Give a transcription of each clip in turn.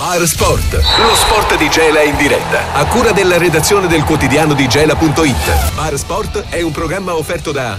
Bar Sport, lo sport di Gela in diretta, a cura della redazione del quotidiano di Gela.it. Bar Sport è un programma offerto da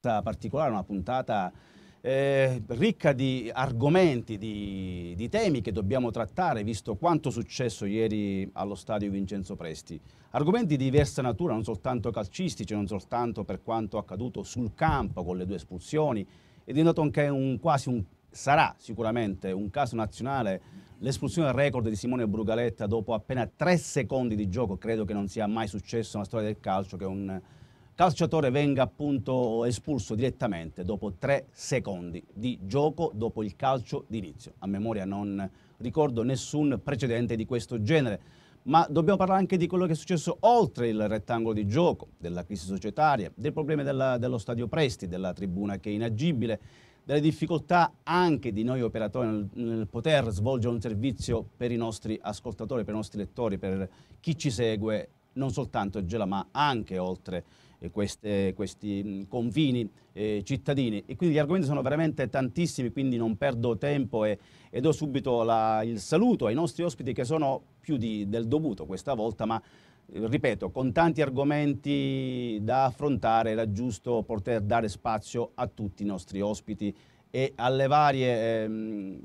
particolare, una puntata eh, ricca di argomenti, di, di, temi che dobbiamo trattare, visto quanto successo ieri allo stadio Vincenzo Presti. Argomenti di diversa natura, non soltanto calcistici, non soltanto per quanto accaduto sul campo con le due espulsioni, ed è noto anche un, quasi un, sarà sicuramente un caso nazionale l'espulsione al record di Simone Brugaletta dopo appena tre secondi di gioco, credo che non sia mai successo nella storia del calcio che un calciatore venga appunto espulso direttamente dopo tre secondi di gioco dopo il calcio d'inizio. A memoria non ricordo nessun precedente di questo genere, ma dobbiamo parlare anche di quello che è successo oltre il rettangolo di gioco, della crisi societaria, dei problemi della, dello stadio Presti, della tribuna che è inagibile, delle difficoltà anche di noi operatori nel, nel, poter svolgere un servizio per i nostri ascoltatori, per i nostri lettori, per chi ci segue non soltanto Gela ma anche oltre queste, questi confini eh, cittadini. E quindi gli argomenti sono veramente tantissimi, quindi non perdo tempo e, e do subito la, il saluto ai nostri ospiti che sono più di, del dovuto questa volta, ma eh, ripeto, con tanti argomenti da affrontare era giusto poter dare spazio a tutti i nostri ospiti e alle varie ehm,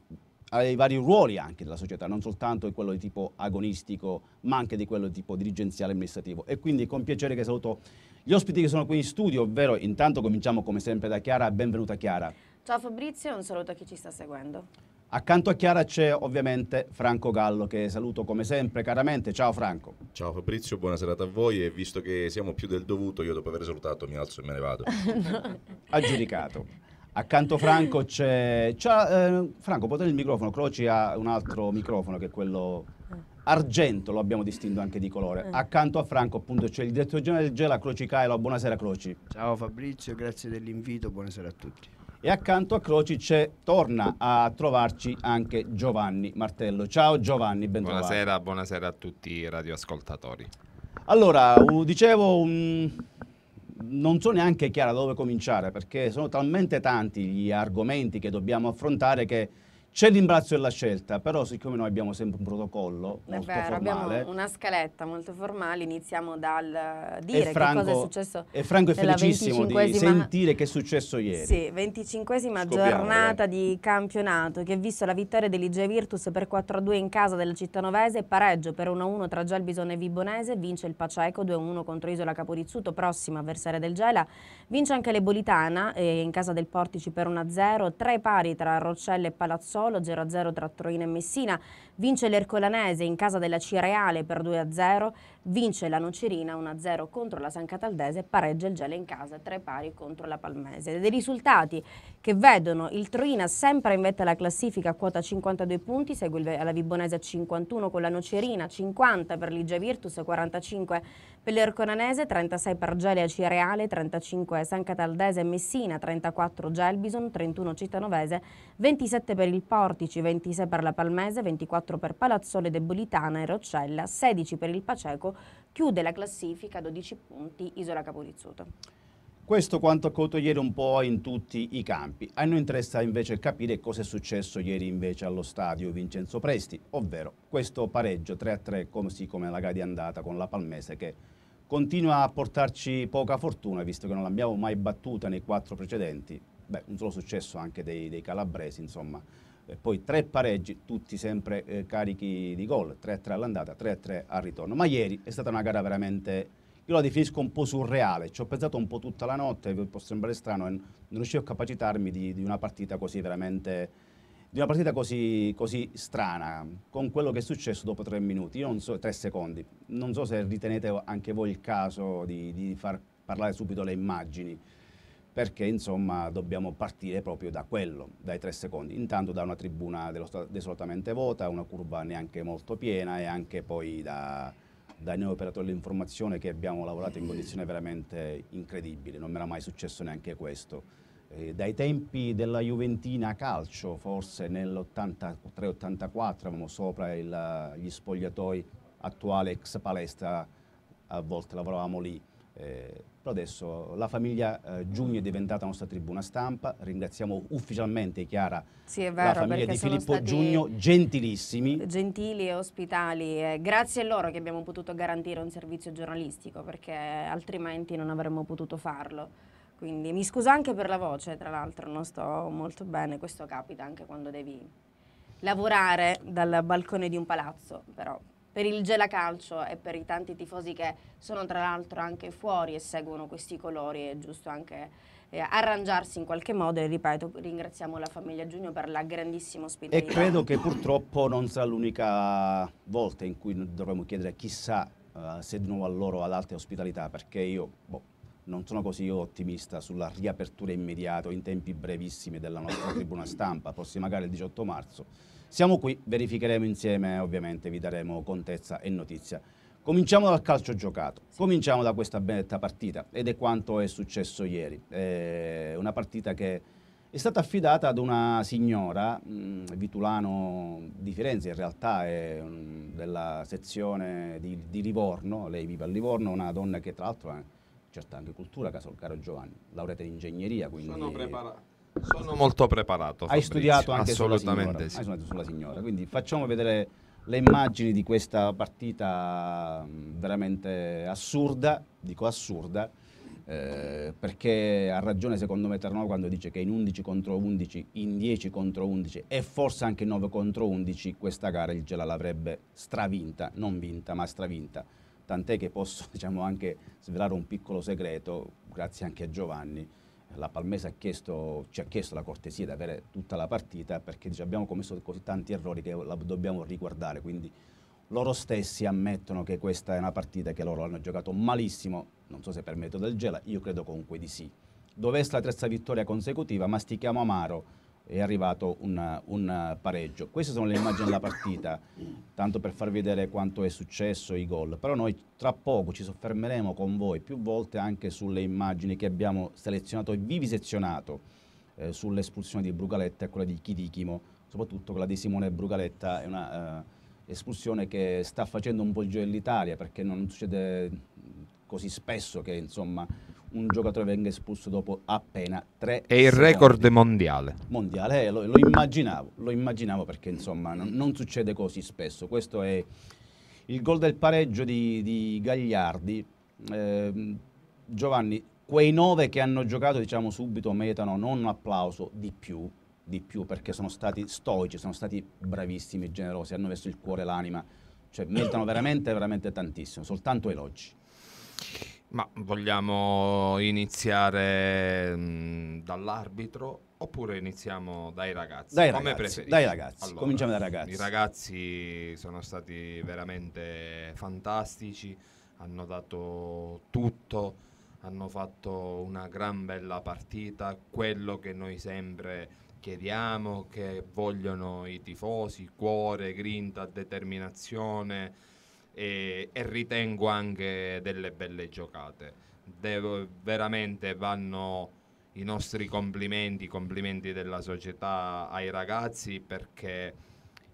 ai vari ruoli anche della società, non soltanto di quello di tipo agonistico, ma anche di quello di tipo dirigenziale amministrativo. E quindi con piacere che saluto gli ospiti che sono qui in studio, ovvero intanto cominciamo come sempre da Chiara, benvenuta Chiara. Ciao Fabrizio un saluto a chi ci sta seguendo. Accanto a Chiara c'è ovviamente Franco Gallo che saluto come sempre caramente. Ciao Franco. Ciao Fabrizio, buona serata a voi e visto che siamo più del dovuto io dopo aver salutato mi alzo e me ne vado. no. Aggiudicato. Accanto Franco c'è... Eh, Franco, potete il microfono, Croci ha un altro microfono che è quello argento, lo abbiamo distinto anche di colore. Eh. Accanto a Franco appunto c'è il direttore generale del Gela, Croci Cailo, buonasera Croci. Ciao Fabrizio, grazie dell'invito, buonasera a tutti. E accanto a Croci c'è, torna a trovarci anche Giovanni Martello. Ciao Giovanni, benvenuto. Buonasera, buonasera a tutti i radioascoltatori. Allora, dicevo... Um, non so neanche chiara da dove cominciare perché sono talmente tanti gli argomenti che dobbiamo affrontare che c'è l'imbrazzo e la scelta, però siccome noi abbiamo sempre un protocollo È molto vero, formale, abbiamo una scaletta molto formale, iniziamo dal dire Franco, che cosa è successo. E Franco è felicissimo di sentire che è successo ieri. Sì, venticinquesima giornata dai. di campionato che ha visto la vittoria dell'IGE Virtus per 4-2 in casa della città novese, pareggio per 1-1 tra Gelbisone e Vibonese, vince il Paceco 2-1 contro Isola Caporizzuto, prossima avversaria del Gela, vince anche l'Ebolitana eh, in casa del Portici per 1-0, tre pari tra Roccelle e Palazzolo, Polo 00 Trattorino e Messina Vince l'Ercolanese in casa della Cireale per 2-0, vince la Nocerina 1-0 contro la San Cataldese, pareggia il Gela in casa tre pari contro la Palmese. Dei risultati che vedono il Troina sempre in vetta alla classifica a quota 52 punti, segue la Vibonese a 51 con la Nocerina, 50 per Ligia Virtus, 45 per l'Ercolanese, 36 per Gela e Cireale, 35 San Cataldese e Messina, 34 Gelbison, 31 Cittanovese, 27 per il Portici, 26 per la Palmese, 24 24 per Palazzole Debolitana e Roccella, 16 per il Paceco, chiude la classifica 12 punti Isola Caporizzuto. Questo quanto accolto ieri un po' in tutti i campi. A noi interessa invece capire cosa è successo ieri invece allo stadio Vincenzo Presti, ovvero questo pareggio 3-3 così come la gara di andata con la Palmese che continua a portarci poca fortuna visto che non l'abbiamo mai battuta nei quattro precedenti. Beh, un solo successo anche dei, dei calabresi, insomma e poi tre pareggi, tutti sempre eh, carichi di gol, 3-3 all'andata, 3-3 al ritorno. Ma ieri è stata una gara veramente, io la definisco un po' surreale, ci ho pensato un po' tutta la notte, può sembrare strano, non riuscivo a capacitarmi di, di una partita così veramente di una partita così, così, strana, con quello che è successo dopo tre minuti, io non so, tre secondi. Non so se ritenete anche voi il caso di, di far parlare subito le immagini perché insomma dobbiamo partire proprio da quello, dai tre secondi, intanto da una tribuna desolatamente vuota, una curva neanche molto piena e anche poi da, dai noi operatori dell'informazione che abbiamo lavorato in condizioni veramente incredibili, non mi era mai successo neanche questo. Eh, dai tempi della Juventina calcio, forse nell'83-84 avevamo sopra il, gli spogliatoi attuali ex palestra, a volte lavoravamo lì. Eh, però adesso la famiglia eh, Giugno è diventata la nostra tribuna stampa, ringraziamo ufficialmente Chiara sì, vero, la famiglia di Filippo Giugno, gentilissimi. Gentili e ospitali, eh, grazie a loro che abbiamo potuto garantire un servizio giornalistico perché altrimenti non avremmo potuto farlo. Quindi mi scuso anche per la voce, tra l'altro non sto molto bene, questo capita anche quando devi lavorare dal balcone di un palazzo, però per il gelacalcio e per i tanti tifosi che sono tra l'altro anche fuori e seguono questi colori, è giusto anche eh, arrangiarsi in qualche modo e ripeto ringraziamo la famiglia Giugno per la grandissima ospitalità. E credo che purtroppo non sarà l'unica volta in cui dovremmo chiedere chissà uh, se di nuovo a loro ad alte ospitalità perché io boh, non sono così ottimista sulla riapertura immediata in tempi brevissimi della nostra tribuna stampa, forse magari il 18 marzo siamo qui, verificheremo insieme ovviamente, vi daremo contezza e notizia. Cominciamo dal calcio giocato, cominciamo da questa benedetta partita ed è quanto è successo ieri. È eh, una partita che è stata affidata ad una signora, mm, Vitulano di Firenze, in realtà è mm, della sezione di, di Livorno, lei vive a Livorno, una donna che tra l'altro ha certa anche cultura, caso il caro Giovanni, laureata in ingegneria. Quindi Sono preparata. Sono molto preparato. Fabrizio. Hai studiato anche Assolutamente sulla signora. Sì. Hai sulla signora. Quindi facciamo vedere le immagini di questa partita veramente assurda, dico assurda, eh, perché ha ragione secondo me Terno quando dice che in 11 contro 11, in 10 contro 11 e forse anche in 9 contro 11 questa gara il Gela l'avrebbe stravinta, non vinta ma stravinta. Tant'è che posso diciamo, anche svelare un piccolo segreto, grazie anche a Giovanni, la Palmese ha chiesto, ci ha chiesto la cortesia di avere tutta la partita perché dice, abbiamo commesso così tanti errori che la dobbiamo riguardare, quindi loro stessi ammettono che questa è una partita che loro hanno giocato malissimo, non so se per metodo del Gela, io credo comunque di sì. Dovesse la terza vittoria consecutiva, mastichiamo amaro, è arrivato una, un pareggio. Queste sono le immagini della partita, tanto per far vedere quanto è successo i gol. Però noi tra poco ci soffermeremo con voi più volte anche sulle immagini che abbiamo selezionato e vivisezionato eh, sull'espulsione di Brugaletta e quella di Chitichimo, soprattutto quella di Simone Brugaletta è una eh, espulsione che sta facendo un po' il gioco dell'Italia perché non succede così spesso che insomma un giocatore venga espulso dopo appena tre È il record mondiale. Mondiale, eh, lo, lo, immaginavo, lo immaginavo perché insomma non, non, succede così spesso. Questo è il gol del pareggio di, di Gagliardi. Eh, Giovanni, quei nove che hanno giocato diciamo subito metano non un applauso di più, di più perché sono stati stoici, sono stati bravissimi, generosi, hanno messo il cuore e l'anima, cioè meritano veramente, veramente tantissimo, soltanto elogi. Ma vogliamo iniziare dall'arbitro oppure iniziamo dai ragazzi? Dai Come ragazzi, Dai ragazzi, allora, cominciamo dai ragazzi. I ragazzi sono stati veramente fantastici, hanno dato tutto, hanno fatto una gran bella partita, quello che noi sempre chiediamo, che vogliono i tifosi, cuore, grinta, determinazione e, e ritengo anche delle belle giocate. Devo, veramente vanno i nostri complimenti, i complimenti della società ai ragazzi perché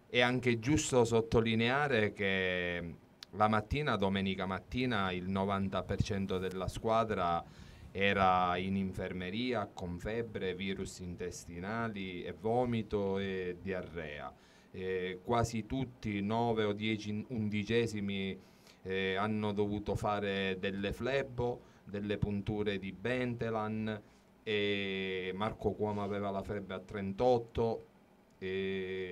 è anche giusto sottolineare che la mattina, domenica mattina, il 90% della squadra era in infermeria con febbre, virus intestinali e vomito e diarrea eh, quasi tutti 9 o 10 undicesimi eh, hanno dovuto fare delle flebo, delle punture di Bentelan e Marco Cuomo aveva la febbre a 38 e,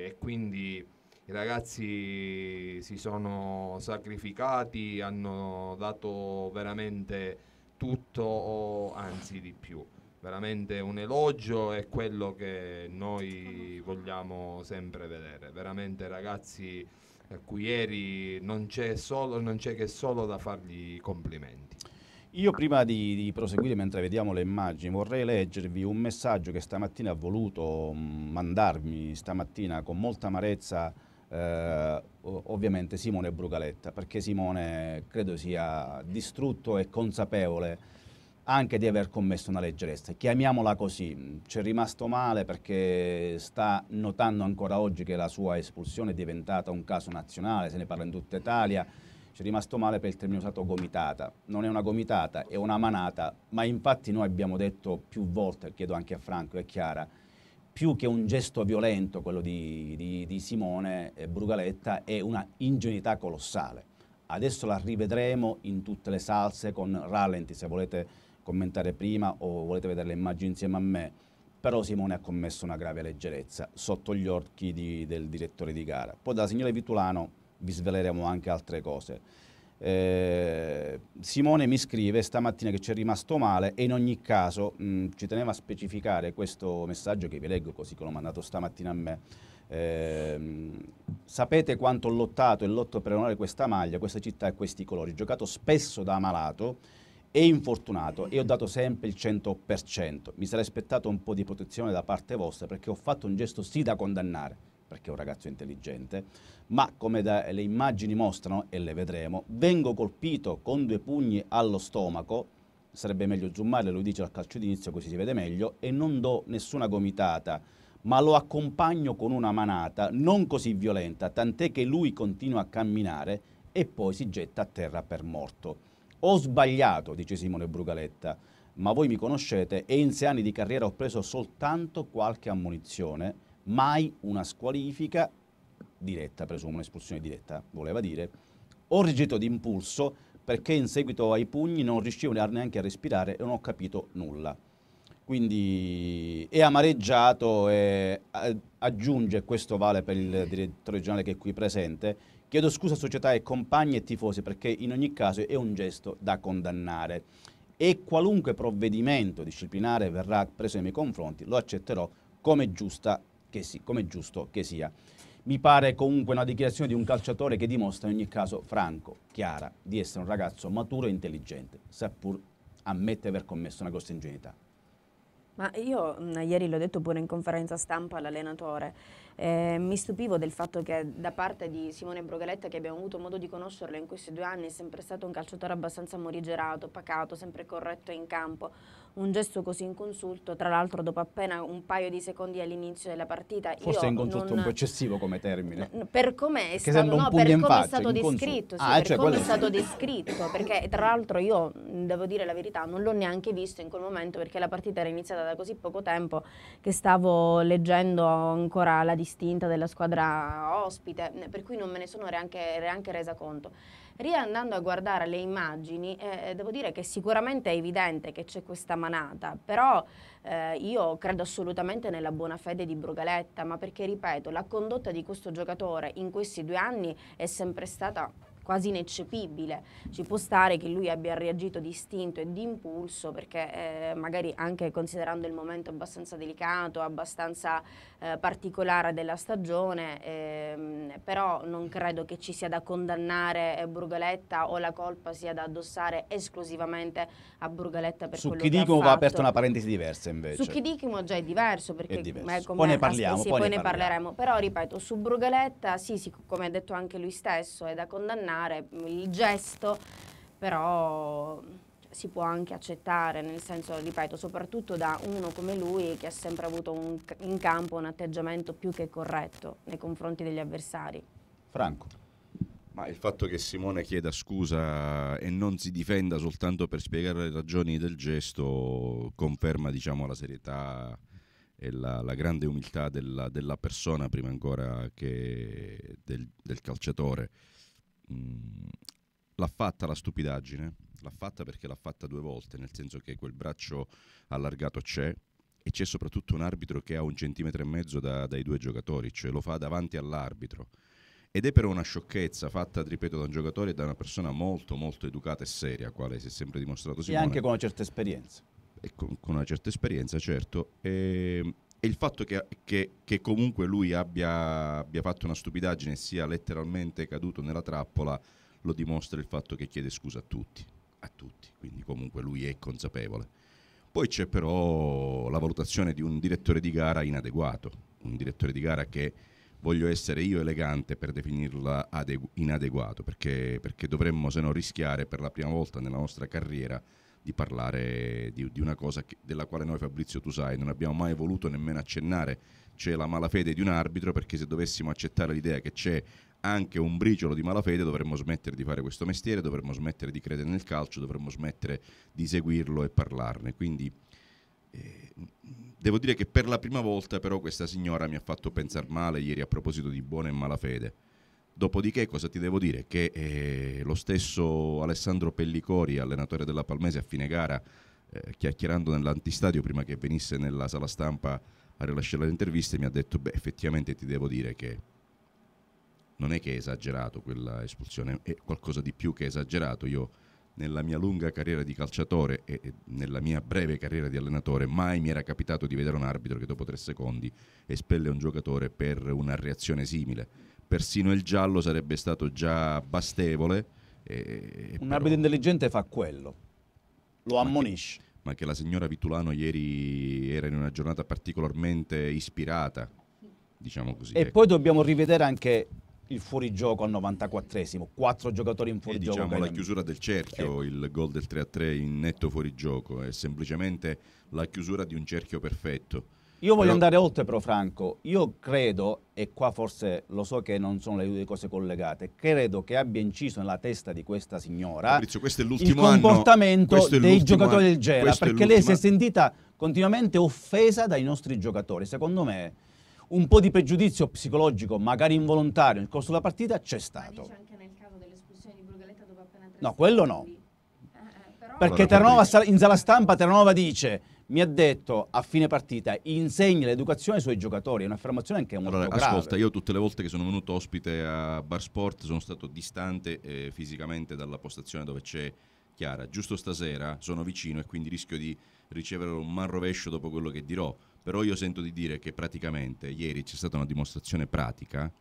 e quindi i ragazzi si sono sacrificati, hanno dato veramente tutto, anzi di più veramente un elogio è quello che noi vogliamo sempre vedere. Veramente ragazzi a eh, cui ieri non c'è, solo, non c'è che solo da fargli complimenti. Io prima di, di, proseguire, mentre vediamo le immagini, vorrei leggervi un messaggio che stamattina ha voluto mm, mandarmi, stamattina con molta amarezza, eh, ovviamente Simone Brugaletta, perché Simone credo sia distrutto e consapevole anche di aver commesso una leggerezza. Chiamiamola così, ci è rimasto male perché sta notando ancora oggi che la sua espulsione è diventata un caso nazionale, se ne parla in tutta Italia, ci è rimasto male per il termine usato gomitata. Non è una gomitata, è una manata, ma infatti noi abbiamo detto più volte, chiedo anche a Franco e a Chiara, più che un gesto violento quello di, di, di Simone eh, Brugaletta è una ingenuità colossale. Adesso la rivedremo in tutte le salse con rallenti, se volete commentare prima o volete vedere le immagini insieme a me, però Simone ha commesso una grave leggerezza sotto gli orchi di, del direttore di gara. Poi da signore Vitulano vi sveleremo anche altre cose. Eh, Simone mi scrive stamattina che ci è rimasto male e in ogni caso mh, mm, ci teneva a specificare questo messaggio che vi leggo così che l'ho mandato stamattina a me. Eh, sapete quanto ho lottato e lotto per onorare questa maglia, questa città e questi colori. Ho giocato spesso da malato e infortunato e ho dato sempre il 100%. Mi sarei aspettato un po' di protezione da parte vostra perché ho fatto un gesto sì da condannare, perché è un ragazzo intelligente, ma come da, le immagini mostrano, e le vedremo, vengo colpito con due pugni allo stomaco, sarebbe meglio zoomare, lui dice al calcio d'inizio così si vede meglio, e non do nessuna gomitata, ma lo accompagno con una manata non così violenta, tant'è che lui continua a camminare e poi si getta a terra per morto. Ho sbagliato, dice Simone Brugaletta, ma voi mi conoscete e in sei anni di carriera ho preso soltanto qualche ammunizione, mai una squalifica diretta, presumo un'espulsione diretta, voleva dire. Ho rigito d'impulso perché in seguito ai pugni non riuscivo neanche a respirare e non ho capito nulla. Quindi è amareggiato e eh, aggiunge, questo vale per il direttore regionale che è qui presente, Chiedo scusa a società e compagni e tifosi perché in ogni caso è un gesto da condannare e qualunque provvedimento disciplinare verrà preso nei miei confronti lo accetterò come, che si, come giusto che sia. Mi pare comunque una dichiarazione di un calciatore che dimostra in ogni caso franco, chiara, di essere un ragazzo maturo e intelligente, seppur ammette aver commesso una grossa ingenuità. Ma io ieri l'ho detto pure in conferenza stampa all'allenatore. Eh, mi stupivo del fatto che da parte di Simone Brogaletta, che abbiamo avuto modo di conoscerlo in questi due anni, è sempre stato un calciatore abbastanza morigerato, pacato, sempre corretto in campo, un gesto così inconsulto, tra l'altro dopo appena un paio di secondi all'inizio della partita. Forse è inconsulto non... un po' eccessivo come termine. No, per come è stato, no, per come faccia, è stato descritto, sì, ah, per cioè, come è stato descritto, perché tra l'altro io, devo dire la verità, non l'ho neanche visto in quel momento perché la partita era iniziata da così poco tempo che stavo leggendo ancora la distinta della squadra ospite, per cui non me ne sono neanche resa conto riandando a guardare le immagini, eh, eh, devo dire che sicuramente è evidente che c'è questa manata, però eh, io credo assolutamente nella buona fede di Brugaletta, ma perché ripeto, la condotta di questo giocatore in questi due anni è sempre stata quasi ineccepibile. Ci può stare che lui abbia reagito di istinto e di impulso perché eh, magari anche considerando il momento abbastanza delicato, abbastanza eh, particolare della stagione, ehm, però non credo che ci sia da condannare eh, Brugaletta o la colpa sia da addossare esclusivamente a Brugaletta per Su quello che ha va aperta una parentesi diversa invece. Su Chidichimo già è diverso perché è diverso. poi ne parliamo, sì, poi, poi ne, ne parleremo, però ripeto, su Brugaletta sì, sì, come ha detto anche lui stesso, è da condannare il gesto, però si può anche accettare, nel senso, ripeto, soprattutto da uno come lui che ha sempre avuto un, in campo un atteggiamento più che corretto nei confronti degli avversari. Franco. Ma il fatto che Simone chieda scusa e non si difenda soltanto per spiegare le ragioni del gesto conferma diciamo, la serietà e la, la grande umiltà della, della, persona prima ancora che del, del calciatore. Mm, l'ha fatta la stupidaggine, l'ha fatta perché l'ha fatta due volte, nel senso che quel braccio allargato c'è e c'è soprattutto un arbitro che ha un centimetro e mezzo da, dai due giocatori, cioè lo fa davanti all'arbitro. Ed è però una sciocchezza fatta, ripeto, da un giocatore e da una persona molto, molto educata e seria, quale si è sempre dimostrato Simone. E anche con una certa esperienza. E con, con una certa esperienza, certo. E, e il fatto che, che, che comunque lui abbia, abbia fatto una stupidaggine e sia letteralmente caduto nella trappola lo dimostra il fatto che chiede scusa a tutti, a tutti, quindi comunque lui è consapevole. Poi c'è però la valutazione di un direttore di gara inadeguato, un direttore di gara che voglio essere io elegante per definirla adegu- inadeguato, perché, perché, dovremmo se no rischiare per la prima volta nella nostra carriera di parlare di, di una cosa che, della quale noi Fabrizio tu sai non abbiamo mai voluto nemmeno accennare, c'è cioè la malafede di un arbitro perché se dovessimo accettare l'idea che c'è anche un briciolo di malafede dovremmo smettere di fare questo mestiere, dovremmo smettere di credere nel calcio, dovremmo smettere di seguirlo e parlarne. Quindi eh, devo dire che per la prima volta però questa signora mi ha fatto pensare male ieri a proposito di buona e malafede. Dopodiché cosa ti devo dire? Che eh, lo stesso Alessandro Pellicori, allenatore della Palmese a fine gara, eh, chiacchierando nell'antistadio prima che venisse nella sala stampa a rilasciare le interviste, mi ha detto, beh effettivamente ti devo dire che non è che è esagerato quella espulsione, è qualcosa di più che esagerato. Io nella mia lunga carriera di calciatore e nella mia breve carriera di allenatore mai mi era capitato di vedere un arbitro che dopo tre secondi espelle un giocatore per una reazione simile. Persino il giallo sarebbe stato già bastevole. un però... arbitro intelligente fa quello, lo ma ammonisce. Che, ma che la signora Vitulano ieri era in una giornata particolarmente ispirata, diciamo così. E ecco. poi dobbiamo rivedere anche il fuorigioco al 94esimo, quattro giocatori in fuorigioco. E diciamo la chiusura del cerchio, eh. il gol del 3-3 in netto fuorigioco, è semplicemente la chiusura di un cerchio perfetto. Io voglio però... andare oltre però Franco, io credo, e qua forse lo so che non sono le due cose collegate, credo che abbia inciso nella testa di questa signora Fabrizio, il comportamento anno, dei giocatori anno, del Gela, perché lei si è sentita continuamente offesa dai nostri giocatori, secondo me un po' di pregiudizio psicologico, magari involontario, nel corso della partita c'è stato. Ma anche nel caso dell'espulsione di Brugaletta dopo appena tre No, quello no. Eh, eh, Perché Terranova in sala stampa Terranova dice mi ha detto a fine partita insegna l'educazione ai suoi giocatori, è un'affermazione anche molto allora, grave. Ascolta, io tutte le volte che sono venuto ospite a Bar Sport sono stato distante eh, fisicamente dalla postazione dove c'è Chiara. Giusto stasera sono vicino e quindi rischio di ricevere un man rovescio dopo quello che dirò però io sento di dire che praticamente ieri c'è stata una dimostrazione pratica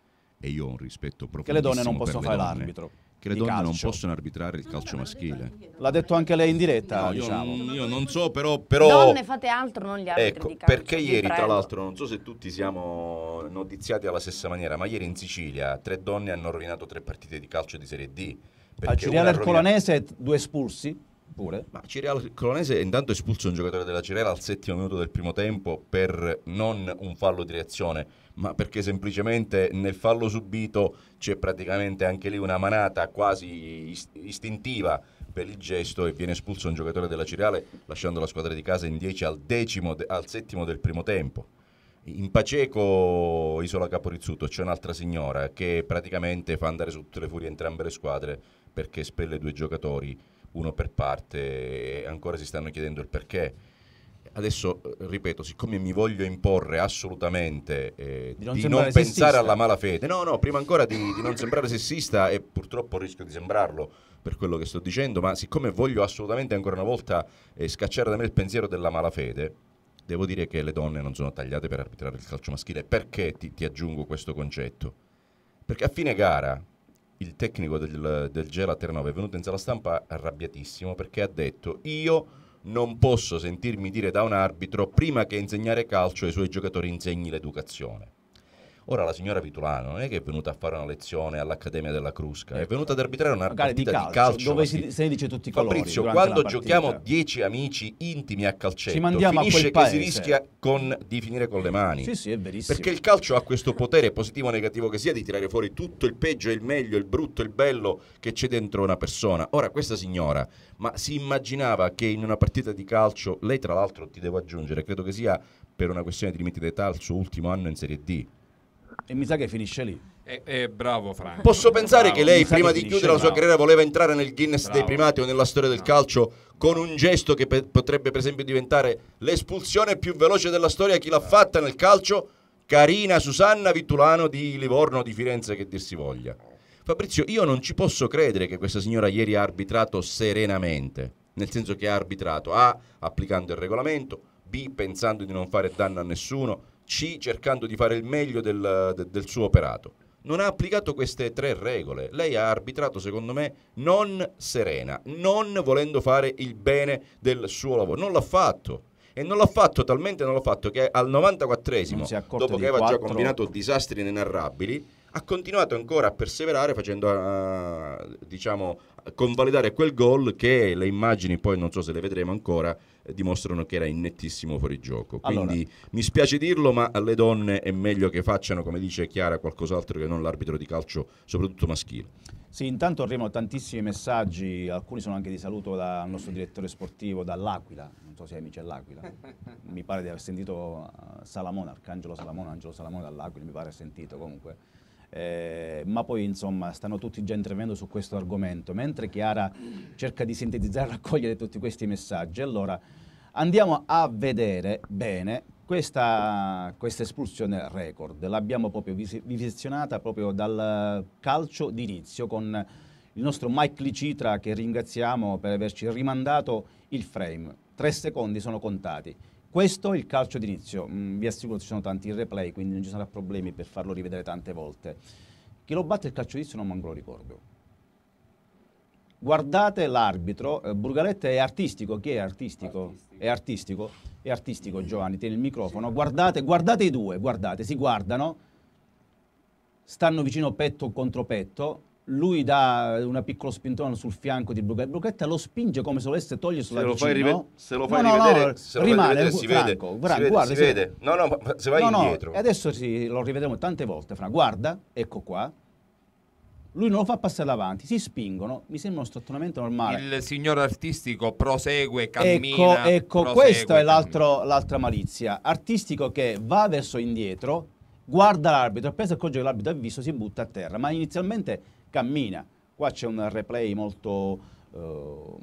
e io ho un rispetto profondissimo che le donne non possono fare donne, l'arbitro che le donne calcio. non possono arbitrare il calcio maschile l'ha detto anche lei in diretta no, io, diciamo. io, non so però, però donne fate altro non gli arbitri ecco, perché ieri prendo. tra l'altro non so se tutti siamo notiziati alla stessa maniera ma ieri in Sicilia tre donne hanno rovinato tre partite di calcio di Serie D al Ciriale Ercolanese rovinato... due espulsi pure. Ma Cirella Colonese intanto espulso un giocatore della Cirella al settimo minuto del primo tempo per non un fallo di reazione, ma perché semplicemente nel fallo subito c'è praticamente anche lì una manata quasi istintiva per il gesto e viene espulso un giocatore della Cirella lasciando la squadra di casa in 10 al, decimo, al settimo del primo tempo. In Paceco, Isola Caporizzuto, c'è un'altra signora che praticamente fa andare su tutte le furie entrambe le squadre perché espelle due giocatori uno per parte e ancora si stanno chiedendo il perché. Adesso, ripeto, siccome mi voglio imporre assolutamente eh, di non, di non pensare sessista. alla malafede, no, no, prima ancora di, di non sembrare sessista e purtroppo rischio di sembrarlo, per quello che sto dicendo, ma siccome voglio assolutamente ancora una volta eh, scacciare da me il pensiero della malafede, devo dire che le donne non sono tagliate per arbitrare il calcio maschile. Perché ti, ti aggiungo questo concetto? Perché a fine gara il tecnico del, del Gela Ternova è venuto in sala stampa arrabbiatissimo perché ha detto io non posso sentirmi dire da un arbitro prima che insegnare calcio ai suoi giocatori insegni l'educazione. Ora la signora Vitulano non è che è venuta a fare una lezione all'Accademia della Crusca, è ecco. venuta ad arbitrare una Magari partita di calcio, di calcio dove si, se dice tutti i colori. Fabrizio, quando giochiamo 10 amici intimi a calcetto, Ci mandiamo finisce a quel paese. si rischia con, di finire con le mani. Sì, sì, è verissimo. Perché il calcio ha questo potere positivo o negativo che sia di tirare fuori tutto il peggio, il meglio, il brutto, il bello che c'è dentro una persona. Ora questa signora, ma si immaginava che in una partita di calcio, lei tra l'altro ti devo aggiungere, credo che sia per una questione di limiti d'età il suo ultimo anno in Serie D. E mi sa che finisce lì. E, eh, bravo Franco. Posso pensare bravo, che lei prima che di chiudere bravo. la sua carriera voleva entrare nel Guinness bravo. dei primati o nella storia del calcio con un gesto che pe potrebbe per esempio diventare l'espulsione più veloce della storia chi l'ha fatta nel calcio? Carina Susanna Vittulano di Livorno di Firenze che dir si voglia. Fabrizio, io non ci posso credere che questa signora ieri ha arbitrato serenamente, nel senso che ha arbitrato A applicando il regolamento, B pensando di non fare danno a nessuno, c cercando di fare il meglio del, de, del suo operato. Non ha applicato queste tre regole. Lei ha arbitrato, secondo me, non serena, non volendo fare il bene del suo lavoro. Non l'ha fatto e non l'ha fatto talmente non l'ha fatto che al 94esimo dopo che aveva 4... già combinato disastri inenarrabili ha continuato ancora a perseverare facendo uh, diciamo convalidare quel gol che le immagini poi non so se le vedremo ancora eh, dimostrano che era in nettissimo fuorigioco. Quindi allora. mi spiace dirlo, ma alle donne è meglio che facciano, come dice Chiara, qualcos'altro che non l'arbitro di calcio, soprattutto maschile. Sì, intanto arrivano tantissimi messaggi, alcuni sono anche di saluto dal nostro direttore sportivo dall'Aquila, non so se è amici all'Aquila, mi pare di aver sentito eh, Salamone, Arcangelo Salamone, Angelo Salamone dall'Aquila, mi pare sentito comunque eh, ma poi insomma stanno tutti già intervenendo su questo argomento. Mentre Chiara cerca di sintetizzare e raccogliere tutti questi messaggi, allora andiamo a vedere bene questa, questa espulsione record. L'abbiamo proprio vis- visionata proprio dal calcio d'inizio con il nostro Mike Licitra che ringraziamo per averci rimandato il frame. Tre secondi sono contati. Questo è il calcio d'inizio, mm, vi assicuro che ci sono tanti replay, quindi non ci saranno problemi per farlo rivedere tante volte. Chi lo batte il calcio d'inizio non manco lo ricordo. Guardate l'arbitro, eh, Burgaletta è artistico, chi è artistico? artistico? È artistico, è artistico Giovanni, tieni il microfono, guardate, guardate i due, guardate, si guardano, stanno vicino petto contro petto, lui dà una piccola spintona sul fianco di Bruchetta, Bruchetta lo spinge come se volesse togliersi se la lo vicino. fai Se lo fai no, rivedere, no, se lo rimane, rivedere, si vede, si guarda, si vede. No, no, ma se vai no, indietro. No, adesso sì, lo rivedremo tante volte, Fra, guarda, ecco qua, lui non lo fa passare avanti, si spingono, mi sembra uno strattonamento normale. Il signor artistico prosegue, ecco, cammina. Ecco, ecco questa è l'altra malizia. Artistico che va verso indietro, guarda l'arbitro, appena si accorge che l'arbitro ha visto, si butta a terra, ma inizialmente cammina. Qua c'è un replay molto ehm,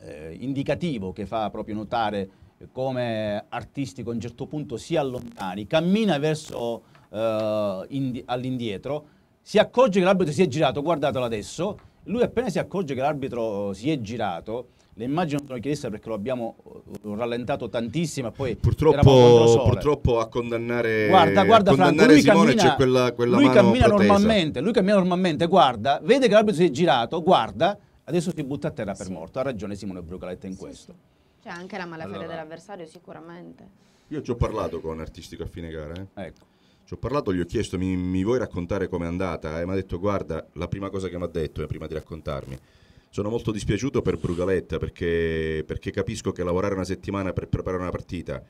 eh, indicativo che fa proprio notare come artistico a un certo punto si allontani, cammina verso eh, indi all'indietro, si accorge che l'arbitro si è girato, guardatelo adesso, lui appena si accorge che l'arbitro si è girato, l'immagine della Chiesa perché lo abbiamo eh, rallentato tantissimo. Poi purtroppo, purtroppo a condannare, guarda, guarda, condannare Franco, Simone cammina, c'è quella, quella lui cammina normalmente, lui cammina normalmente, guarda, vede che l'arbitro si è girato, guarda, adesso si butta a terra per sì. morto. Ha ragione Simone Brucaletta in sì, questo. C'è anche la malafede allora, dell'avversario sicuramente. Io ci ho parlato con artistico a fine gara. Eh. Ecco. Ci ho parlato, gli ho chiesto, mi, mi vuoi raccontare com'è andata? E eh? mi ha detto, guarda, la prima cosa che mi ha detto, prima di raccontarmi, sono molto dispiaciuto per Brugaletta perché, perché capisco che lavorare una settimana per preparare una partita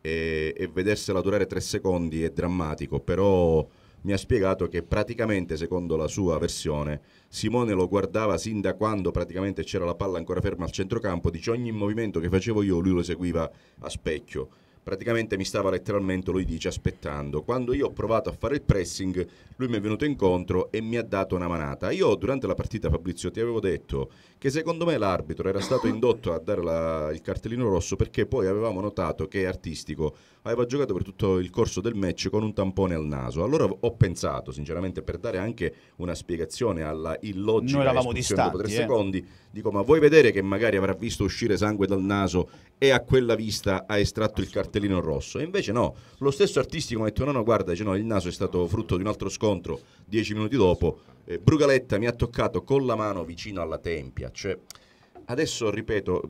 e, e vedersela durare tre secondi è drammatico, però mi ha spiegato che praticamente, secondo la sua versione, Simone lo guardava sin da quando praticamente c'era la palla ancora ferma al centrocampo, dice ogni movimento che facevo io lui lo seguiva a specchio praticamente mi stava letteralmente, lui dice, aspettando. Quando io ho provato a fare il pressing, lui mi è venuto incontro e mi ha dato una manata. Io durante la partita, Fabrizio, ti avevo detto che secondo me l'arbitro era stato indotto a dare la, il cartellino rosso perché poi avevamo notato che Artistico aveva giocato per tutto il corso del match con un tampone al naso. Allora ho pensato, sinceramente, per dare anche una spiegazione alla illogica Noi eravamo distanti, dopo tre eh. secondi, dico, ma vuoi vedere che magari avrà visto uscire sangue dal naso e a quella vista ha estratto il cartellino cartellino rosso. E invece no, lo stesso artistico mette detto no, no, guarda, dice, no, il naso è stato frutto di un altro scontro dieci minuti dopo. Eh, Brugaletta mi ha toccato con la mano vicino alla tempia. Cioè, adesso ripeto,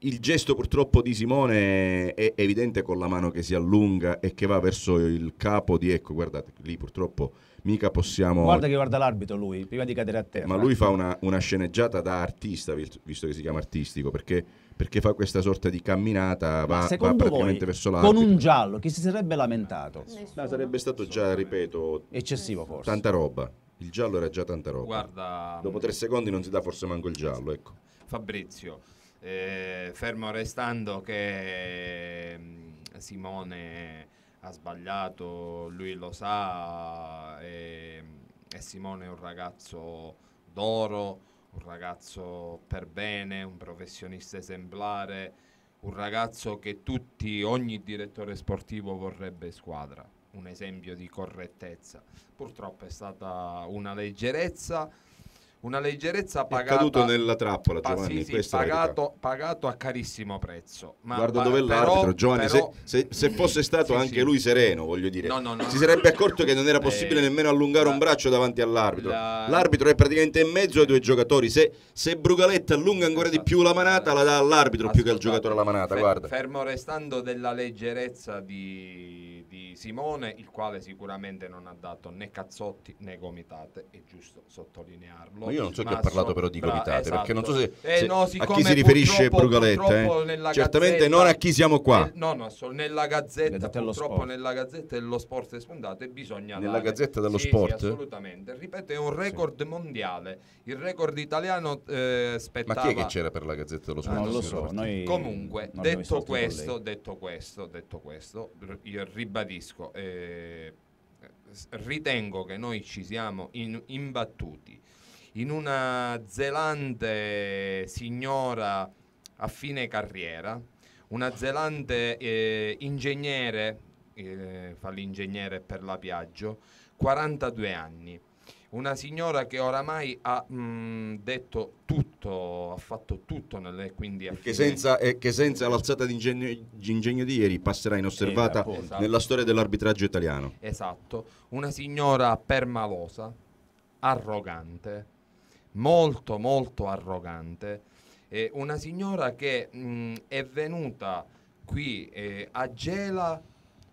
il gesto purtroppo di Simone è evidente con la mano che si allunga e che va verso il capo di ecco guardate lì purtroppo mica possiamo guarda che guarda l'arbitro lui prima di cadere a terra ma lui fa una, una sceneggiata da artista visto che si chiama artistico perché perché fa questa sorta di camminata, va, va praticamente verso l'alto. Con un giallo, chi si sarebbe lamentato? No, sarebbe stato già, ripeto, eccessivo forse. Tanta roba. Il giallo era già tanta roba. Guarda, Dopo tre secondi non si dà forse manco il giallo, ecco. Fabrizio, eh, fermo restando che mm, Simone ha sbagliato, lui lo sa, e, e Simone è un ragazzo d'oro un ragazzo per bene, un professionista esemplare, un ragazzo che tutti, ogni direttore sportivo vorrebbe squadra, un esempio di correttezza. Purtroppo è stata una leggerezza una leggerezza pagata. È caduto nella trappola, Giovanni. Ah, sì, sì, pagato, pagato, a carissimo prezzo. Ma Guarda dove è l'arbitro, Giovanni. Però, se, se, se, mm, fosse stato sì, anche lui sereno, voglio dire, no, no, no, si sarebbe accorto che non era possibile eh, nemmeno allungare la, un braccio davanti all'arbitro. La, l'arbitro è praticamente in mezzo ai due giocatori. Se, se Brugaletta allunga ancora di esatto. più la manata, la dà all'arbitro più che al giocatore la manata. Fer, guarda. Fermo restando della leggerezza di, di Simone, il quale sicuramente non ha dato né cazzotti né gomitate, è giusto sottolinearlo. Ma io non so chi ha parlato però di gomitate, esatto. perché non so se, esatto. se eh no, a chi si riferisce Brugaletta, eh? certamente gazzetta, non a chi siamo qua. Eh, no, no, so, nella gazzetta, purtroppo nella gazzetta dello sport è sfondato e bisogna Nella dare. gazzetta dello sì, sport? Sì, assolutamente, ripeto è un record sì. mondiale, il record italiano eh, spettava... Ma chi è che c'era per la gazzetta dello ah, sport? No, non lo so, noi... Comunque, detto, questo, detto questo, detto questo, io ribadisco... Eh, ritengo che noi ci siamo in, imbattuti in una zelante signora a fine carriera, una zelante eh, ingegnere, eh, fa l'ingegnere per la Piaggio, 42 anni. Una signora che oramai ha mh, mm, detto tutto, ha fatto tutto nelle, quindi che senza, eh, che senza l'alzata di ingegno, di ieri passerà inosservata esatto. nella storia dell'arbitraggio italiano. Esatto, una signora permalosa, arrogante, molto molto arrogante, eh, una signora che mh, è venuta qui eh, a Gela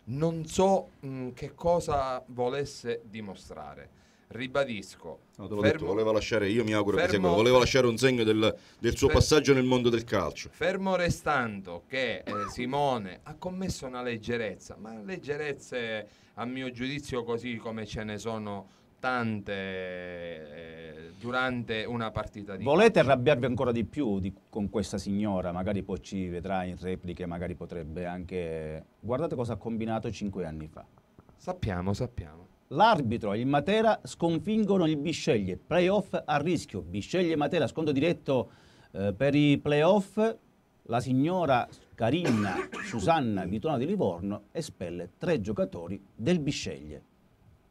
non so mh, che cosa volesse dimostrare. Ribadisco, no, fermo, detto, voleva lasciare, io mi auguro fermo, che segua, voleva lasciare un segno del, del suo fermo, passaggio nel mondo del calcio. Fermo restando che eh, Simone ha commesso una leggerezza, ma leggerezze a mio giudizio così come ce ne sono importante eh, durante una partita di Volete calcio. arrabbiarvi ancora di più di, con questa signora? Magari poi ci vedrà in repliche, magari potrebbe anche... Guardate cosa ha combinato cinque anni fa. Sappiamo, sappiamo. L'arbitro e il Matera sconfiggono il Bisceglie, playoff a rischio. Bisceglie e Matera, sconto diretto eh, per i playoff. La signora Carina Susanna Vitona di Livorno espelle tre giocatori del Bisceglie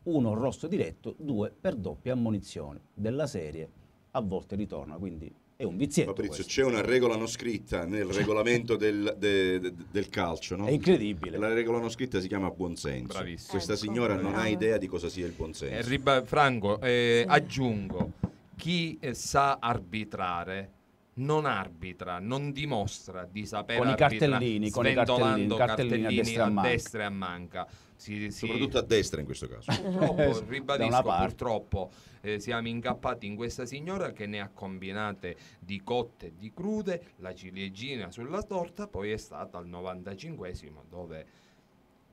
uno rosso diretto, due per doppia ammonizione della serie a volte ritorna, quindi è un vizietto. Fabrizio, c'è una regola non scritta nel regolamento del, de, de, del calcio, no? È incredibile. La regola non scritta si chiama buonsenso. Bravissimo. Questa ecco, signora non ha idea di cosa sia il buonsenso. Eh, riba- Franco, eh, aggiungo, chi eh, sa arbitrare non arbitra, non dimostra di sapere con i cartellini, con i cartellini, cartellini, cartellini a destra e a manca. A destra e a manca si, soprattutto a destra in questo caso. Eh, purtroppo, eh, ribadisco, purtroppo eh, siamo incappati in questa signora che ne ha combinate di cotte di crude, la ciliegina sulla torta, poi è stata al 95esimo dove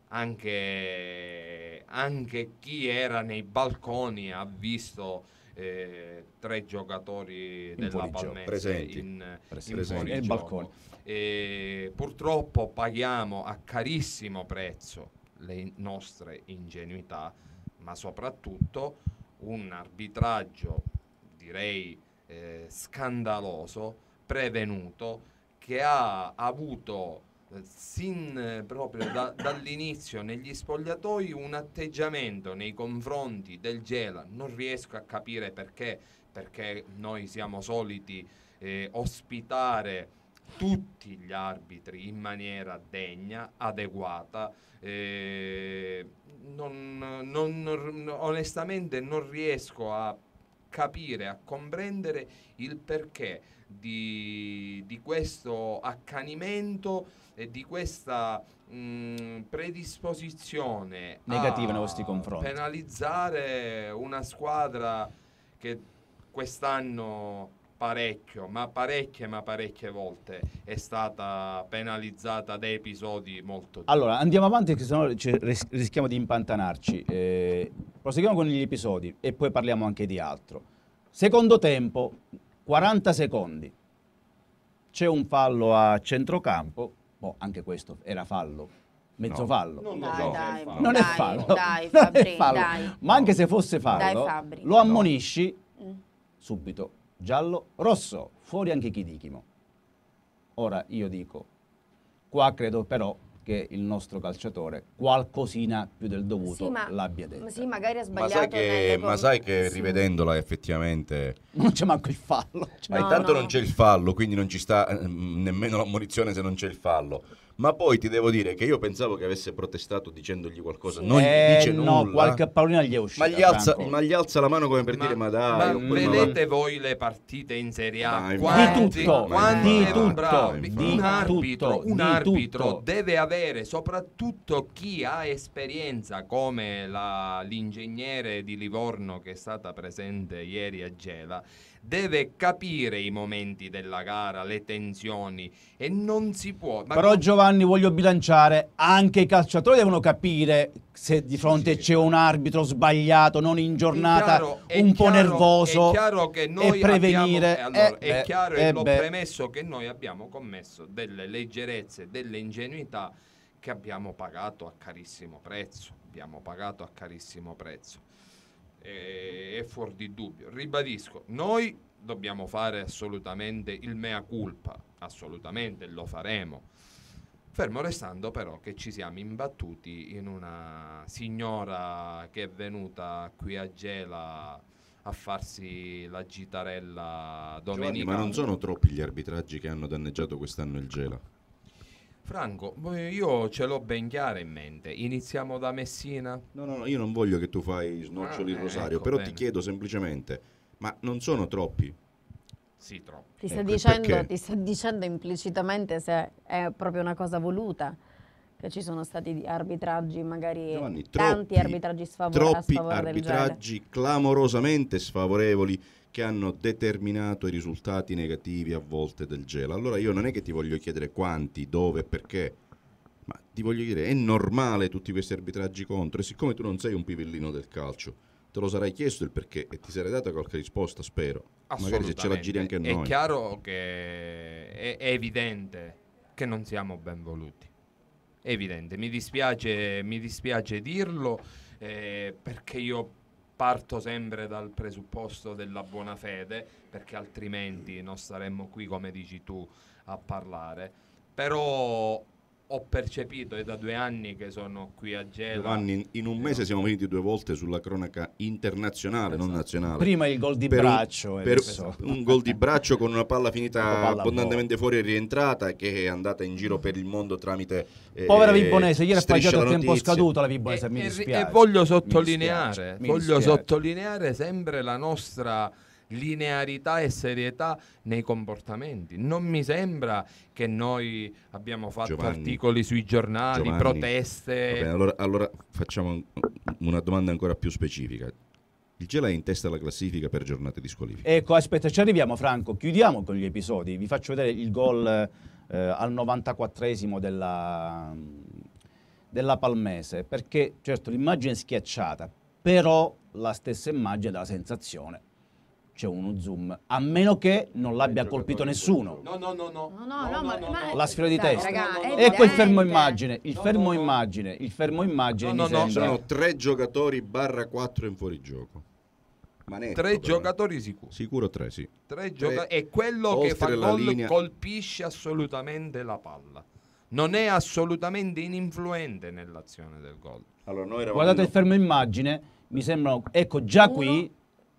anche, anche chi era nei balconi ha visto... Eh, tre giocatori in della Palmese presenti, in, presenti. in, in balcone. E purtroppo paghiamo a carissimo prezzo le nostre ingenuità, ma soprattutto un arbitraggio, direi, eh, scandaloso, prevenuto, che ha avuto eh, sin eh, proprio da, dall'inizio negli spogliatoi un atteggiamento nei confronti del Gela. Non riesco a capire perché, perché noi siamo soliti eh, ospitare tutti gli arbitri in maniera degna, adeguata. Eh, non, non, non, onestamente non riesco a capire, a comprendere il perché di, di questo accanimento e di questa mh, mm, predisposizione negativa nei vostri confronti. Penalizzare una squadra che quest'anno parecchio, ma parecchie, ma parecchie volte è stata penalizzata da episodi molto... Allora, andiamo avanti perché sennò rischiamo di impantanarci. Eh, proseguiamo con gli episodi e poi parliamo anche di altro. Secondo tempo, 40 secondi. C'è un fallo a centrocampo, boh, anche questo era fallo. Mezzo no. fallo. No, no, no, dai, non, è fallo. Dai, Fabri, non è fallo. Ma anche se fosse fallo, lo ammonisci subito mm giallo, rosso, fuori anche Chidikimo. Ora io dico, qua credo però che il nostro calciatore qualcosina più del dovuto sì, ma, l'abbia detto. Sì, magari ha sbagliato. Ma sai che, ma sai che sì. rivedendola effettivamente... Non c'è manco il fallo. Cioè. No, ma intanto no. non c'è il fallo, quindi non ci sta eh, nemmeno l'ammonizione se non c'è il fallo ma poi ti devo dire che io pensavo che avesse protestato dicendogli qualcosa, non gli eh, dice no, nulla. No, qualche parolina gli è uscita. Ma gli, alza, ma gli alza, la mano come per ma, dire ma dai. Ma vedete ma... voi le partite in Serie A? Ma quanti, di tutto, quanti di tutto, bravi. Di un arbitro, tutto, un arbitro tutto. deve avere, soprattutto chi ha esperienza come la, l'ingegnere di Livorno che è stata presente ieri a Gela, deve capire i momenti della gara, le tensioni e non si può. Ma Però Giovanni voglio bilanciare, anche i calciatori devono capire se di fronte sì, c'è un arbitro sbagliato, non in giornata, chiaro, un po' chiaro, nervoso è chiaro che noi e prevenire. Abbiamo, allora, eh, è beh, chiaro e eh, l'ho premesso che noi abbiamo commesso delle leggerezze, delle ingenuità che abbiamo pagato a carissimo prezzo. Abbiamo pagato a carissimo prezzo è, è fuori di dubbio. Ribadisco, noi dobbiamo fare assolutamente il mea culpa, assolutamente lo faremo. Fermo restando però che ci siamo imbattuti in una signora che è venuta qui a Gela a farsi la gitarella domenica. Giovanni, ma non sono troppi gli arbitraggi che hanno danneggiato quest'anno il Gela? Franco, eh, io ce l'ho ben chiara in mente. Iniziamo da Messina? No, no, no io non voglio che tu fai snoccioli ah, rosario, ecco, però bene. ti chiedo semplicemente, ma non sono troppi? Sì, troppi. Ti eh, sta, ecco, dicendo, ti sta dicendo implicitamente se è proprio una cosa voluta che ci sono stati arbitraggi magari Giovanni, tanti troppi, arbitraggi sfavorevoli troppi arbitraggi clamorosamente sfavorevoli che hanno determinato i risultati negativi a volte del gelo. Allora io non è che ti voglio chiedere quanti, dove, perché, ma ti voglio dire, è normale tutti questi arbitraggi contro e siccome tu non sei un pivellino del calcio, te lo sarai chiesto il perché e ti sarei data qualche risposta, spero. Magari se ce la giri anche a noi. È chiaro che è, è evidente che non siamo ben voluti. È evidente, mi dispiace, mi dispiace dirlo eh, perché io parto sempre dal presupposto della buona fede, perché altrimenti non saremmo qui, come dici tu, a parlare. Però ho percepito, è da due anni che sono qui a Gela. Anni, in un mese siamo venuti due volte sulla cronaca internazionale, esatto. non nazionale. Prima il gol di per braccio. Un, eh, per un gol di braccio con una palla finita palla abbondantemente boh. fuori e rientrata che è andata in giro per il mondo tramite... Eh, Povera Vibonese, ieri ha pagato il tempo scaduto la Vibonese, e, mi dispiace. E voglio sottolineare, voglio sottolineare sempre la nostra linearità e serietà nei comportamenti. Non mi sembra che noi abbiamo fatto Giovanni, articoli sui giornali, Giovanni, proteste. Vabbè, allora, allora, facciamo una domanda ancora più specifica. Il Gela è in testa alla classifica per giornate di squalifica. Ecco, aspetta, ci arriviamo Franco, chiudiamo con gli episodi. Vi faccio vedere il gol eh, al 94esimo della, della Palmese, perché certo l'immagine è schiacciata, però la stessa immagine dà la sensazione c'è uno zoom, a meno che non l'abbia colpito nessuno. No, no, no, no. no, no, no, no, no la sfera di testa. ecco il fermo immagine, il fermo immagine, il fermo immagine. No, no, no, sono tre giocatori barra quattro in fuorigioco. Manetto, tre però. giocatori sicuro. Sicuro tre, sì. Tre gioca- e quello che fa gol linea... colpisce assolutamente la palla. Non è assolutamente ininfluente nell'azione del gol. Allora, Guardate il fermo immagine, mi sembrano, ecco già Uno. qui,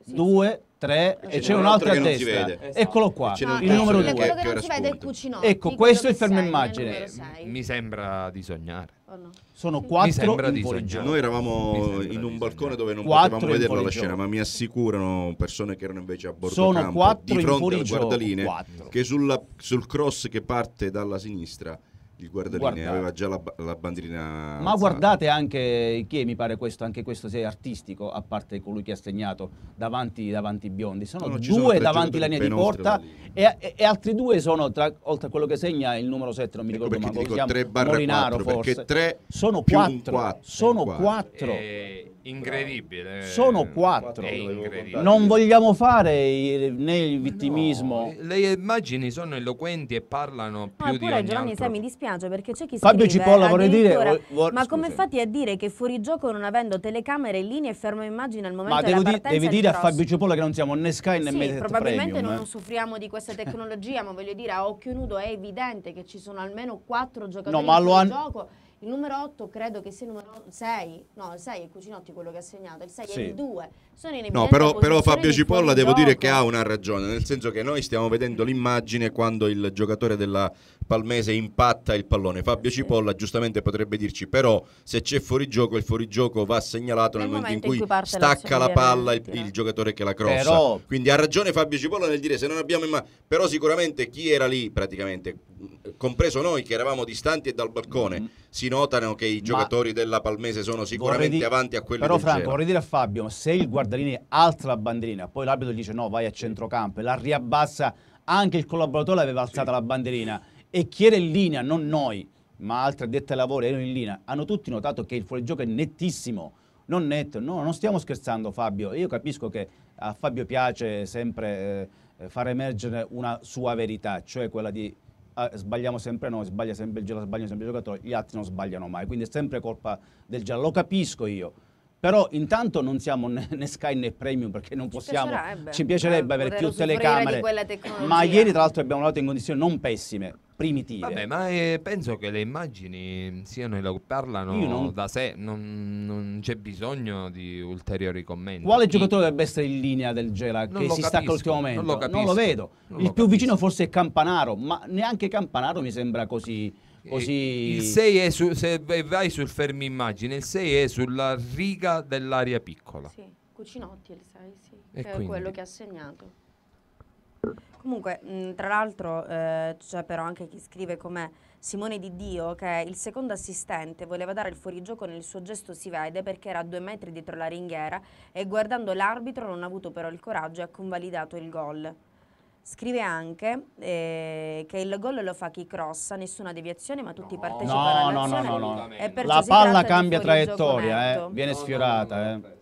sì. due, 3 eh, e, e c'è un altro, a destra. Eccolo qua, no, il numero 2. Quello che non si vede è il cucinotto. Ecco, questo è il fermo immagine. Mi sembra di sognare. No? Sono quattro Noi eravamo in un balcone dove non potevamo vederla la scena, ma mi assicurano persone che erano invece a bordo Sono campo di fronte al guardaline che sul cross che parte dalla sinistra il guardaline guardate. aveva già la, la bandierina ma guardate anche che mi pare questo anche questo sei artistico a parte colui che ha segnato davanti davanti Biondi sono no, due sono davanti la linea di porta e, e, e, altri due sono tra, oltre a quello che segna il numero 7 non mi ecco ricordo ecco perché ma dico 3 Molinaro 4, forse 3 sono 4, 4 sono 4 eh, incredibile eh. sono 4 non vogliamo fare né il vittimismo no, eh, le immagini sono eloquenti e parlano più ah, di ogni Gianni, altro. se mi dispiace scagnagio perché c'è chi Fabio scrive Cipolla vorrei dire vor oh, ma come scusa. fate a dire che fuori gioco non avendo telecamere in linea e fermo immagine al momento ma della devo ma devi dire a Fabio Cipolla che non siamo né Sky né sì, Mediaset probabilmente Premium, non eh. soffriamo di questa tecnologia ma voglio dire a occhio nudo è evidente che ci sono almeno quattro giocatori no, ma in gioco il numero 8 credo che sia il numero 6, no il 6 è Cucinotti quello che ha segnato, il 6 sì. è il 2. Sono in no, però, però Fabio Cipolla devo gioco. dire che ha una ragione, nel senso che noi stiamo vedendo l'immagine quando il giocatore della Palmese impatta il pallone. Fabio Cipolla giustamente potrebbe dirci però se c'è fuorigioco il fuorigioco va segnalato nel, nel momento, momento, in cui, in cui stacca la palla il, il, giocatore che la crossa. Però... Quindi ha ragione Fabio Cipolla nel dire se non abbiamo in però sicuramente chi era lì praticamente, compreso noi che eravamo distanti e dal balcone, mm. si notano che i giocatori ma... della Palmese sono sicuramente dire... avanti a quelli Però Franco, Gela. vorrei dire a Fabio, se il guardalini alza la bandierina, poi l'abito dice no, vai a centrocampo e la riabbassa anche il collaboratore aveva alzato sì. la bandierina e chi era in linea, non noi, ma altri addetti ai lavori erano in linea, hanno tutti notato che il fuorigioco è nettissimo, non netto, no, non stiamo scherzando Fabio, io capisco che a Fabio piace sempre eh, far emergere una sua verità, cioè quella di eh, sbagliamo sempre noi, sbaglia sempre il giallo, sbagliano sempre i giocatori, gli altri non sbagliano mai, quindi è sempre colpa del giallo, lo capisco io. Però intanto non siamo né Sky né Premium perché non possiamo, piacerebbe, ci piacerebbe eh, avere più telecamere, ma ieri tra l'altro abbiamo lavorato in condizioni non pessime, primitive. Vabbè, ma eh, penso che le immagini siano e parlano non... da sé, non, non, c'è bisogno di ulteriori commenti. Quale Chi... giocatore dovrebbe essere in linea del Gela non che si capisco, stacca all'ultimo momento? Non lo, capisco, non lo vedo. Il lo più vicino forse è Campanaro, ma neanche Campanaro mi sembra così. Eh, così... Il 6 è su, se vai sul fermo immagine, il 6 è sulla riga dell'area piccola. Sì, Cucinotti il 6, sì, è quello che ha segnato. Comunque, mh, tra l'altro, eh, c'è però anche chi scrive come Simone Di Dio che il secondo assistente voleva dare il fuorigioco nel suo gesto si vede perché era a due metri dietro la ringhiera e guardando l'arbitro non ha avuto però il coraggio e ha convalidato il gol. Scrive anche eh, che il gol lo fa chi crossa, nessuna deviazione, ma tutti no. partecipano no, No, no, no, no. La palla cambia traiettoria, eh, viene sfiorata. eh.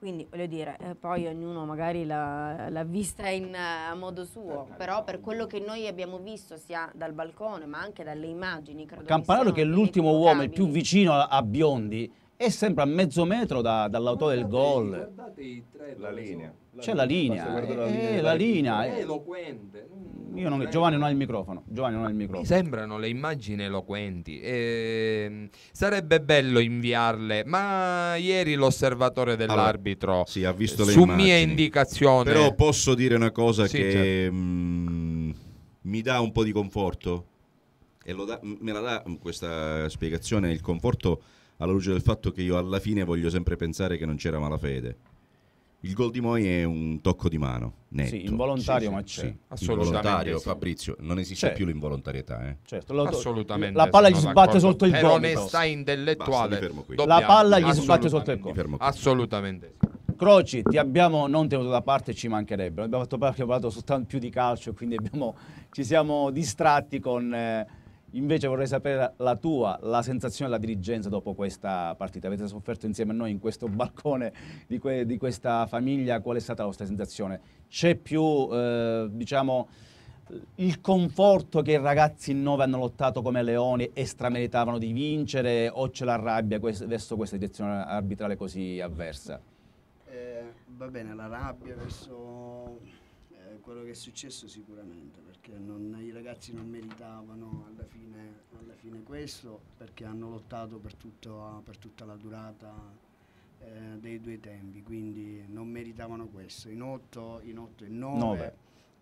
Quindi voglio dire, eh, poi ognuno magari l'ha, vista in, a modo suo, certo, però certo. per quello che noi abbiamo visto sia dal balcone ma anche dalle immagini... Credo Campanaro che, è l'ultimo uomo, il più vicino a, a Biondi, è sempre a mezzo metro da, dall'autore del gol. Guardate i tre la linea. C'è la linea, la eh, eh, la linea è eh. eloquente. Non, Giovanni non ha il microfono. Giovanni non ha il microfono. Mi sembrano le immagini eloquenti. Eh, sarebbe bello inviarle, ma ieri l'osservatore dell'arbitro allora, sì, ha visto le su immagini. mia indicazione. Però posso dire una cosa sì, che certo. mh, mm, mi dà un po' di conforto e da, me la dà mm, questa spiegazione il conforto alla luce del fatto che io alla fine voglio sempre pensare che non c'era malafede il gol di Moi è un tocco di mano, netto. Sì, involontario, sì, ma c'è. Sì, assolutamente. Sì. Fabrizio, non esiste c'è. più l'involontarietà. Eh. Certo, lo, assolutamente. La palla gli sbatte sotto il gol. Per onestà intellettuale. Basta, la palla gli sbatte sotto il gol. Assolutamente. Croci, ti abbiamo non tenuto da parte, ci mancherebbe. Abbiamo fatto parlare, parlato soltanto più di calcio, quindi abbiamo, ci siamo distratti con... Eh, Invece vorrei sapere la, tua, la sensazione della dirigenza dopo questa partita. Avete sofferto insieme a noi in questo balcone di, que, di questa famiglia. Qual è stata la vostra sensazione? C'è più, eh, diciamo, il conforto che i ragazzi in nove hanno lottato come leoni e strameritavano di vincere o c'è la rabbia quest verso questa direzione arbitrale così avversa? Eh, va bene, la rabbia verso eh, quello che è successo sicuramente, perché non, i ragazzi non meritavano alla fine, alla fine, questo perché hanno lottato per, tutto, per tutta la durata eh, dei due tempi, quindi non meritavano questo. In 8, in 8 e 9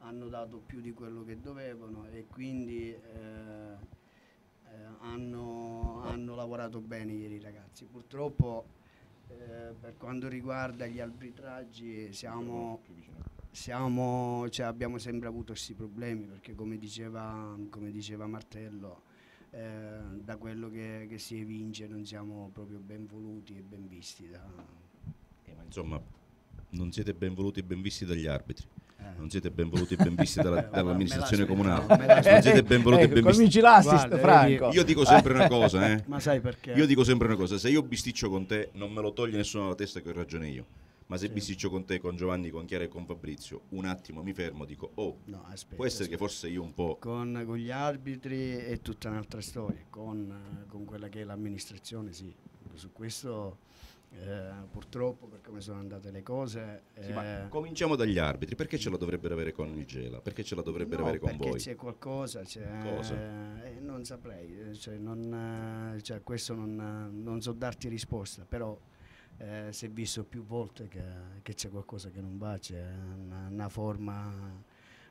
hanno dato più di quello che dovevano e quindi eh, eh, hanno, hanno, lavorato bene ieri ragazzi. Purtroppo eh, per quanto riguarda gli arbitraggi siamo siamo, cioè, abbiamo sempre avuto questi problemi perché come diceva, come diceva Martello eh, da quello che, che, si evince non siamo proprio ben voluti e ben visti da... eh, insomma non siete ben voluti e ben visti dagli arbitri eh. non siete ben voluti e ben visti dalla, dall'amministrazione comunale non siete ben voluti e eh, ben visti Guarda, Franco io dico sempre una eh, cosa eh. ma sai perché io dico sempre una cosa se io bisticcio con te non me lo toglie nessuno dalla testa che ho ragione io ma se sì. bisticcio con te, con Giovanni, con Chiara e con Fabrizio, un attimo mi fermo, dico, oh, no, aspetta, può essere aspetta. che forse io un po'... Con, con, gli arbitri è tutta un'altra storia, con, con quella che è l'amministrazione, sì, su questo... Eh, purtroppo per come sono andate le cose. Sì, eh... cominciamo dagli arbitri, perché ce la dovrebbero avere con il Gela? Perché ce la dovrebbero no, avere con voi? Perché c'è qualcosa, c'è... Eh, non saprei, cioè, non, cioè, questo non, non so darti risposta, però eh, si è visto più volte che, c'è qualcosa che non va, c'è eh, una, una, forma,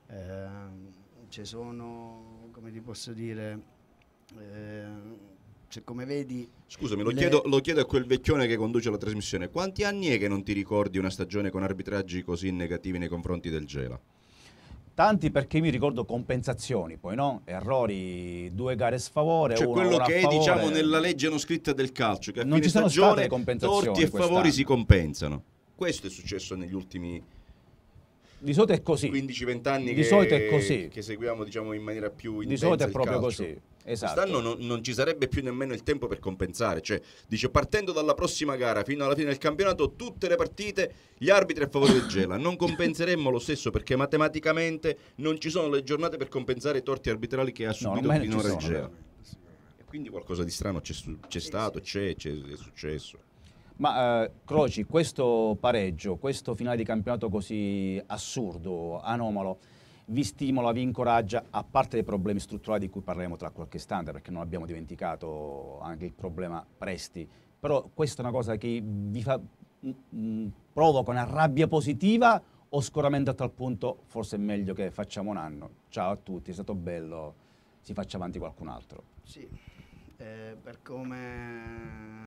eh, ci sono, come ti posso dire, eh, cioè come vedi... Scusami, le... chiedo, lo, chiedo, a quel vecchione che conduce la trasmissione, quanti anni è che non ti ricordi una stagione con arbitraggi così negativi nei confronti del Gela? Tanti perché mi ricordo compensazioni, poi no? Errori, due gare sfavore. Cioè una, quello che è diciamo nella legge non scritta del calcio, che a non fine ci sono stagione torti e favori si compensano. Questo è successo negli ultimi anni. Di solito è così. 15-20 anni di che, è così. che seguiamo diciamo, in maniera più intensa. Di solito è proprio calcio. così. Esatto. Quest'anno non, non, ci sarebbe più nemmeno il tempo per compensare. Cioè, dice, partendo dalla prossima gara fino alla fine del campionato, tutte le partite gli arbitri a favore del Gela. Non compenseremmo lo stesso perché matematicamente non ci sono le giornate per compensare i torti arbitrali che ha subito no, finora il Gela. Quindi qualcosa di strano c'è, c'è stato, c'è, c'è, è successo. Ma eh, Croci, questo pareggio, questo finale di campionato così assurdo, anomalo, vi stimola, vi incoraggia, a parte dei problemi strutturali di cui parleremo tra qualche istante, perché non abbiamo dimenticato anche il problema presti, però questa è una cosa che vi fa, mh, mm, mh, mm, provoca una rabbia positiva o scoramento a tal punto forse è meglio che facciamo un anno, ciao a tutti, è stato bello, si faccia avanti qualcun altro? Sì, eh, per come